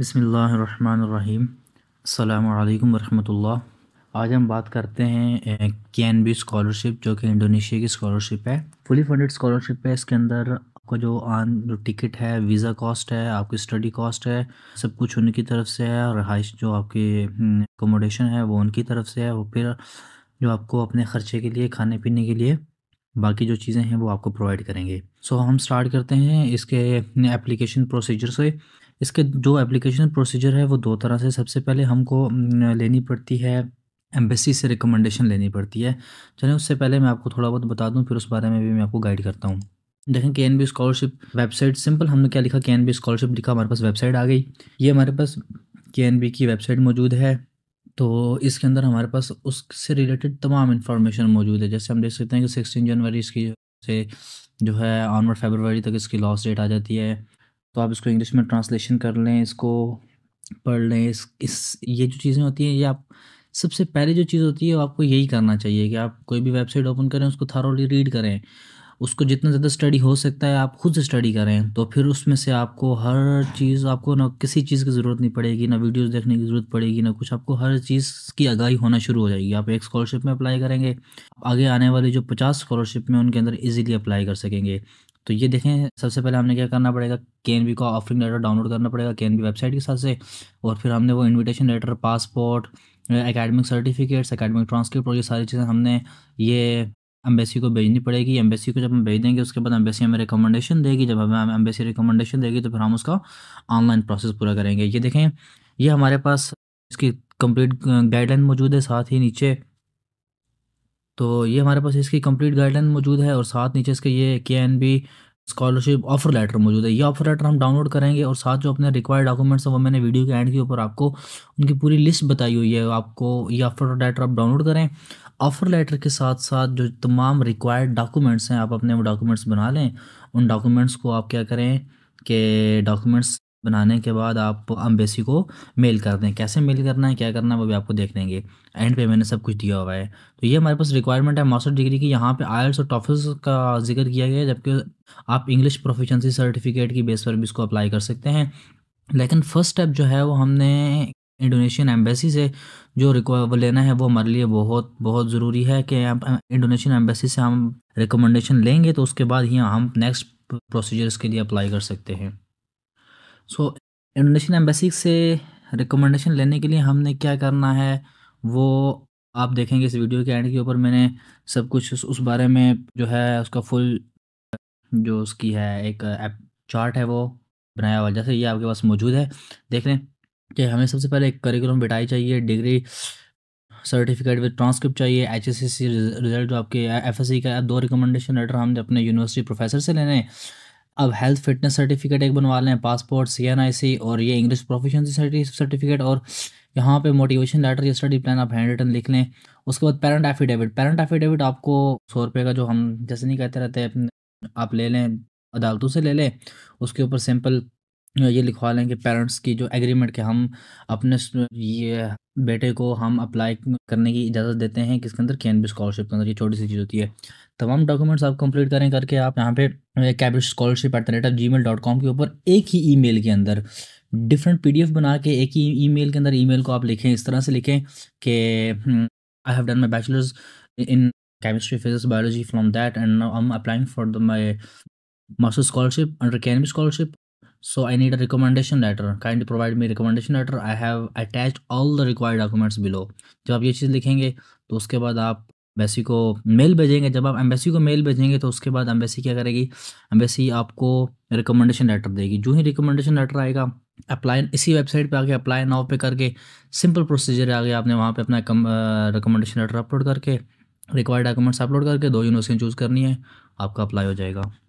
बसमीम् अल्लाम वरहमतुल्लाह आज हम बात करते हैं के एन बी स्कॉलरशिप जो कि इंडोनेशिया की स्कॉलरशिप है फुली फंडेड स्कॉलरशिप है इसके अंदर आपका जो आन जो टिकट है वीज़ा कॉस्ट है आपकी स्टडी कॉस्ट है सब कुछ उनकी तरफ से है रहाइश जो आपके एकोमोडेशन हम्म, है वो उनकी तरफ से है और फिर जो आपको अपने ख़र्चे के लिए खाने पीने के लिए बाकी जो चीज़ें हैं वो आपको प्रोवाइड करेंगे सो so, हम स्टार्ट करते हैं इसके एप्लीकेशन प्रोसीजर से इसके जो एप्लीकेशन प्रोसीजर है वो दो तरह से सबसे पहले हमको लेनी पड़ती है एम्बेसी से रिकमेंडेशन लेनी पड़ती है चलें उससे पहले मैं आपको थोड़ा बहुत बता दूं फिर उस बारे में भी मैं आपको गाइड करता हूँ देखें K N B scholarship website simple हमने क्या लिखा के एन बी स्कॉलरशिप लिखा हमारे पास वेबसाइट आ गई ये हमारे पास के एन बी की वेबसाइट मौजूद है तो इसके अंदर हमारे पास उससे रिलेटेड तमाम इन्फॉर्मेशन मौजूद है जैसे हम देख सकते हैं कि सिक्सटीन जनवरी इसकी से जो है ऑनवर्ड फेबरवरी तक इसकी लॉस डेट आ जाती है तो आप इसको इंग्लिश में ट्रांसलेशन कर लें इसको पढ़ लें इस इस ये जो चीज़ें होती हैं ये आप सबसे पहले जो चीज़ होती है वो आपको यही करना चाहिए कि आप कोई भी वेबसाइट ओपन करें उसको थारोली रीड करें उसको जितना ज़्यादा स्टडी हो सकता है आप खुद स्टडी करें तो फिर उसमें से आपको हर चीज़ आपको ना किसी चीज़ की ज़रूरत नहीं पड़ेगी ना वीडियोस देखने की ज़रूरत पड़ेगी ना कुछ आपको हर चीज़ की आगाही होना शुरू हो जाएगी आप एक स्कॉलरशिप में अप्लाई करेंगे आगे आने वाले जो पचास स्कॉलरशिप में उनके अंदर ईजिली अप्लाई कर सकेंगे तो ये देखें सबसे पहले हमने क्या करना पड़ेगा एन बी का ऑफरिंग लेटर डाउनलोड करना पड़ेगा एन बी वेबसाइट के साथ से और फिर हमने वो invitation letter passport academic certificates academic transcript और ये सारी चीज़ें हमने ये एम्बेसी को भेजनी पड़ेगी एम्बेसी को जब हम भेज देंगे उसके बाद एम्बेसी हमें रिकमेंडेशन देगी जब हमें एम्बेसी रिकमेंडेशन देगी तो फिर हम उसका ऑनलाइन प्रोसेस पूरा करेंगे ये देखें ये हमारे पास इसकी कंप्लीट गाइडलाइन मौजूद है साथ ही नीचे तो ये हमारे पास इसकी कंप्लीट गाइडलाइन मौजूद है और साथ नीचे इसके ये K N B scholarship offer letter मौजूद है ये ऑफर लेटर हम डाउनलोड करेंगे और साथ जो अपने रिक्वायर्ड डॉक्यूमेंट्स हैं वो मैंने वीडियो के एंड के ऊपर आपको उनकी पूरी लिस्ट बताई हुई है आपको ये ऑफर लेटर आप डाउनलोड करें ऑफ़र लेटर के साथ साथ जो तमाम रिक्वायर्ड डॉक्यूमेंट्स हैं आप अपने वो डॉक्यूमेंट्स बना लें उन डॉक्यूमेंट्स को आप क्या करें कि डॉक्यूमेंट्स बनाने के बाद आप अम्बेसी को मेल कर दें कैसे मेल करना है क्या करना है वो भी आपको देख लेंगे एंड पे मैंने सब कुछ दिया हुआ है तो ये हमारे पास रिक्वायरमेंट है मास्टर डिग्री की यहाँ पे आयल्स और टॉफिस का जिक्र किया गया है जबकि आप इंग्लिश प्रोफिशेंसी सर्टिफिकेट की बेस पर भी इसको अप्लाई कर सकते हैं लेकिन फर्स्ट स्टेप जो है वो हमने इंडोनेशियन एम्बेसी से जो रिक्वा लेना है वो हमारे लिए बहुत बहुत ज़रूरी है कि इंडोनेशियन एम्बेसी से हम रिकमेंडेशन लेंगे तो उसके बाद ही हम नेक्स्ट प्रोसीजर्स के लिए अप्लाई कर सकते हैं सो इंडोनेशियन एम्बेसी से रिकमेंडेशन लेने के लिए हमने क्या करना है वो आप देखेंगे इस वीडियो के एंड के ऊपर मैंने सब कुछ उस, उस बारे में जो है उसका फुल जो उसकी है एक ऐप चार्ट है वो बनाया हुआ जैसे ये आपके पास मौजूद है देख लें कि हमें सबसे पहले एक करिकुलम बिटाई चाहिए डिग्री सर्टिफिकेट विद ट्रांसक्रिप्ट चाहिए एच एस सी रिजल्ट जो आपके एफ एस सी का दो रिकमेंडेशन लेटर हमने अपने यूनिवर्सिटी प्रोफेसर से लेने अब हेल्थ फिटनेस सर्टिफिकेट एक बनवा लें पासपोर्ट सी और ये इंग्लिश प्रोफिशेंसी सर्टिफिकेट और यहाँ पे मोटिवेशन लेटर या स्टडी प्लान आप हैंड रिटन लिख लें उसके बाद पेरेंट एफिडेविट पेरेंट एफिडेविट आपको सौ रुपये का जो हम जैसे नहीं कहते रहते आप ले लें अदालतों से ले लें उसके ऊपर सिंपल ये लिखवा लें कि पेरेंट्स की जो एग्रीमेंट के हम अपने ये बेटे को हम अप्लाई करने की इजाज़त देते हैं किसके अंदर एन बी स्कॉलरशिप के अंदर ये छोटी सी चीज़ होती है तमाम डॉक्यूमेंट्स आप कंप्लीट करें करके आप यहाँ पे कैबिश scholarship at the rate of Gmail dot com के ऊपर एक ही मेल के अंदर डिफरेंट एफ बना के एक ही मेल के अंदर मेल को आप लिखें इस तरह से लिखें कि I have done my bachelors in chemistry physics biology from that and I am applying for the my master scholarship under K N B scholarship so i need a recommendation letter kindly provide me recommendation letter i have attached all the required documents below जब आप ये चीज़ लिखेंगे तो उसके बाद आप embassy को mail भेजेंगे जब आप एम्बेसी को मेल भेजेंगे तो उसके बाद एम्बेसी क्या करेगी एम्बेसी आपको रिकमेंडेशन लेटर देगी जो ही रिकमेंडेशन लेटर आएगा अप्लाई इसी वेबसाइट पे आके अप्लाई नाव पे करके सिंपल प्रोसीजर आगे आपने वहाँ पे अपना रिकमेंडेशन लेटर अपलोड करके रिक्वायर्ड डॉक्यूमेंट्स अपलोड करके दो यूनिवर्सिटी चूज़ करनी है आपका अप्लाई हो जाएगा